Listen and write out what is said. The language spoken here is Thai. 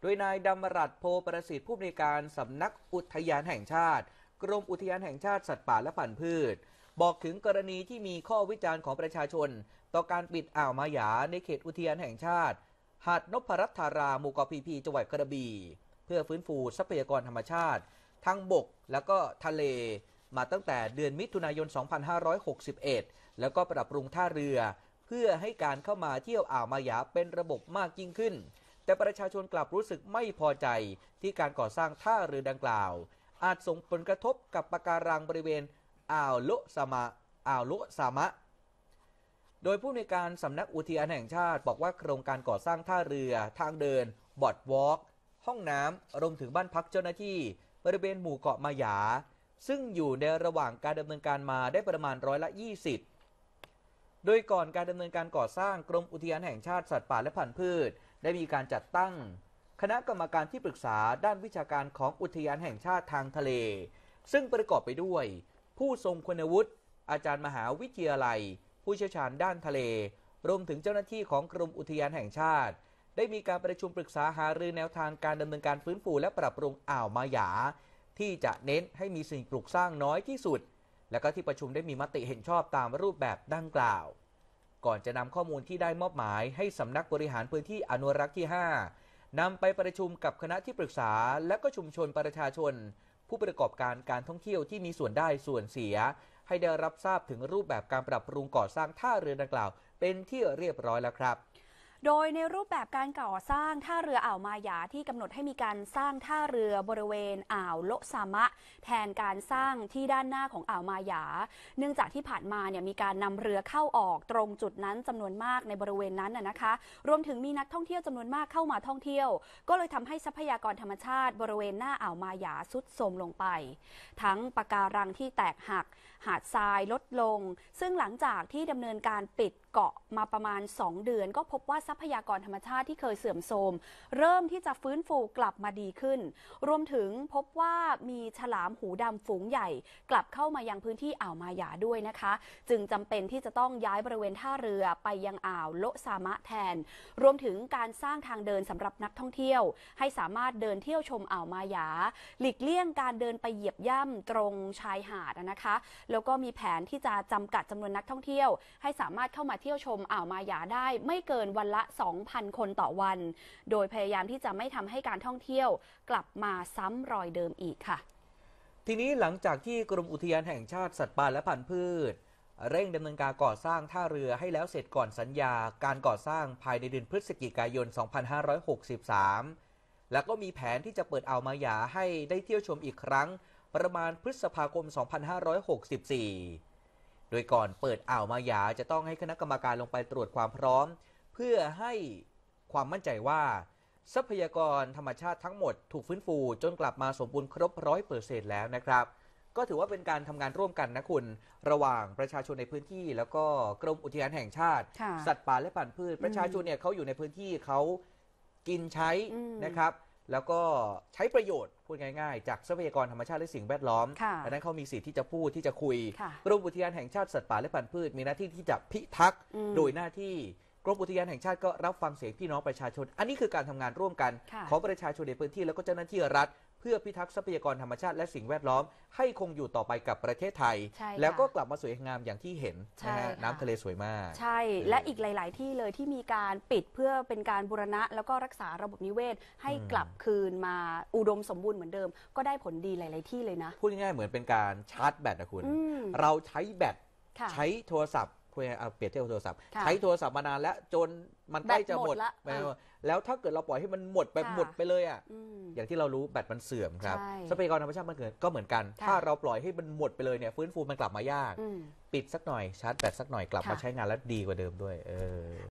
โดยนายดำรัตโพประสิทธิ์ผู้บริยการสำนักอุทยานแห่งชาติ กรมอุทยานแห่งชาติสัตว์ป่าและพันธุ์พืช บอกถึงกรณีที่มีข้อวิจารณ์ของประชาชน ต่อการปิดอ่าวมายา ในเขตอุทยานแห่งชาติหาดนพรัตธารามูกพีพีจังหวัดกระบี่เพื่อฟื้นฟูทรัพยากรธรรมชาติ ทั้งบกแล้วก็ทะเล มาตั้งแต่เดือนมิถุนายน 2561 แล้วก็ปรับปรุงท่าเรือ เพื่อให้การเข้ามาเที่ยวอ่าวมายาเป็นระบบมากยิ่งขึ้นแต่ประชาชนกลับรู้สึกไม่พอใจที่การก่อสร้างท่าเรือดังกล่าว อาจส่งผลกระทบกับปะการังบริเวณอ่าวลุสมะอ่าวลุสามะโดยผู้ในการสำนักอุทยานแห่งชาติ บอกว่าโครงการก่อสร้างท่าเรือ ทางเดินบอดวอล์กห้องน้ำรวมถึงบ้านพักเจ้าหน้าที่ บริเวณหมู่เกาะมายาซึ่งอยู่ในระหว่างการดำเนินการมาได้ประมาณร้อยละ20 โดยก่อนการดำเนินการก่อสร้างกรมอุทยานแห่งชาติสัตว์ป่าและพันธุ์พืชได้มีการจัดตั้ง คณะกรรมการที่ปรึกษาด้านวิชาการของอุทยานแห่งชาติทางทะเล ซึ่งประกอบไปด้วย ผู้ทรงคุณวุฒิอาจารย์มหาวิทยาลัย ผู้เชี่ยวชาญด้านทะเล รวมถึงเจ้าหน้าที่ของกรมอุทยานแห่งชาติ ได้มีการประชุมปรึกษาหารือแนวทางการดำเนินการฟื้นฟูและปรับปรุงอ่าวมายาที่จะเน้นให้มีสิ่งปลูกสร้างน้อยที่สุด และก็ที่ประชุมได้มีมติเห็นชอบตามรูปแบบดังกล่าวก่อนจะนำข้อมูลที่ได้มอบหมายให้สำนักบริหารพื้นที่อนุรักษ์ที่ 5นำไปประชุมกับคณะที่ปรึกษา และก็ชุมชนประชาชน ผู้ประกอบการการท่องเที่ยวที่มีส่วนได้ส่วนเสีย ให้ได้รับทราบถึงรูปแบบการปรับปรุงก่อสร้างท่าเรือดังกล่าว เป็นที่เรียบร้อยแล้วครับโดยในรูปแบบการก่อสร้างท่าเรืออ่าวมายา ที่กำหนดให้มีการสร้างท่าเรือบริเวณอ่าวโลซามะแทนการสร้างที่ด้านหน้าของอ่าวมายา เนื่องจากที่ผ่านมาเนี่ยมีการนำเรือเข้าออกตรงจุดนั้นจำนวนมากในบริเวณนั้นนะคะรวมถึงมีนักท่องเที่ยวจำนวนมากเข้ามาท่องเที่ยว ก็เลยทำให้ทรัพยากรธรรมชาติ บริเวณหน้าอ่าวมายาสุดโทรมลงไป ทั้งปะการังที่แตกหัก หาดทรายลดลง ซึ่งหลังจากที่ดำเนินการปิดเกาะมาประมาณ 2 เดือนก็พบว่าทรัพยากรธรรมชาติที่เคยเสื่อมโทรมเริ่มที่จะฟื้นฟูกลับมาดีขึ้น รวมถึงพบว่ามีฉลามหูดำฝูงใหญ่ กลับเข้ามายังพื้นที่อ่าวมาหยาด้วยนะคะ จึงจำเป็นที่จะต้องย้ายบริเวณท่าเรือไปยังอ่าวโลซามะแทน รวมถึงการสร้างทางเดินสำหรับนักท่องเที่ยว ให้สามารถเดินเที่ยวชมอ่าวมาหยาหลีกเลี่ยงการเดินไปเหยียบย่ำตรงชายหาดนะคะ แล้วก็มีแผนที่จะจำกัดจำนวนนักท่องเที่ยว ให้สามารถเข้ามาเที่ยวชมอ่าวมายาได้ไม่เกินวันละ 2,000 คนต่อวัน โดยพยายามที่จะไม่ทำให้การท่องเที่ยวกลับมาซ้ำรอยเดิมอีกค่ะ ทีนี้หลังจากที่กรมอุทยานแห่งชาติสัตว์ป่าและพันธุ์พืช เร่งดำเนินการก่อสร้างท่าเรือให้แล้วเสร็จก่อนสัญญาการก่อสร้างภายในเดือนพฤศจิกายน 2563 แล้วก็มีแผนที่จะเปิดอ่าวมายาให้ได้เที่ยวชมอีกครั้งประมาณพฤษภาคม 2564โดยก่อนเปิดอ่าวมายา จะต้องให้คณะกรรมการลงไปตรวจความพร้อม เพื่อให้ความมั่นใจว่าทรัพยากรธรรมชาติทั้งหมดถูกฟื้นฟูจนกลับมาสมบูรณ์ครบร้อยเปอร์เซ็นต์แล้วนะครับ ก็ถือว่าเป็นการทำงานร่วมกันนะคุณระหว่างประชาชนในพื้นที่ แล้วก็กรมอุทยานแห่งชาติสัตว์ป่าและพันธุ์พืช ประชาชนเนี่ยเขาอยู่ในพื้นที่เขากินใช้นะครับแล้วก็ใช้ประโยชน์พูดง่ายๆ จากทรัพยากรธรรมชาติและสิ่งแวดล้อมดังนั้นเขามีสิทธิ์ที่จะพูดที่จะคุยกรมอุทยานแห่งชาติสัตว์ป่าและพันธุ์พืช มีหน้าที่ที่จะพิทักษ์โดยหน้าที่กรมอุทยานแห่งชาติก็รับฟังเสียงพี่น้องประชาชน อันนี้คือการทำงานร่วมกัน ของประชาชนในพื้นที่แล้วก็เจ้าหน้าที่รัฐเพื่อพิทักษ์ทรัพยากรธรรมชาติและสิ่งแวดล้อม ให้คงอยู่ต่อไปกับประเทศไทย แล้วก็กลับมาสวยงามอย่างที่เห็นนะฮะน้ำทะเลสวยมาก ใช่และอีกหลาย ๆ ที่เลยที่มีการปิดเพื่อเป็นการบูรณะ แล้วก็รักษาระบบนิเวศ ให้กลับคืนมาอุดมสมบูรณ์เหมือนเดิม ก็ได้ผลดีหลาย ๆ ที่เลยนะ พูดง่าย ๆ เหมือนเป็นการชาร์จแบตนะคุณ เราใช้แบตใช้โทรศัพท์ื่อเอาเปรียบเทียบโทรศัพท์ใช้โทรศัพท์มานานแล้วจนมันใกล้จะหมดแลแล้วถ้าเกิดเราปล่อยให้มันหมดไปหมดไปเลยอ่ะอย่างที่เรารู้แบตมันเสื่อมครับทรัพยากรธรรมชาติมันเกิดก็เหมือนกัน ถ้าเราปล่อยให้มันหมดไปเลยเนี่ยฟื้นฟูมันกลับมายาก ปิดสักหน่อยชาร์จแบตสักหน่อยกลับมาใช้งานแล้วดีกว่าเดิมด้วยเออ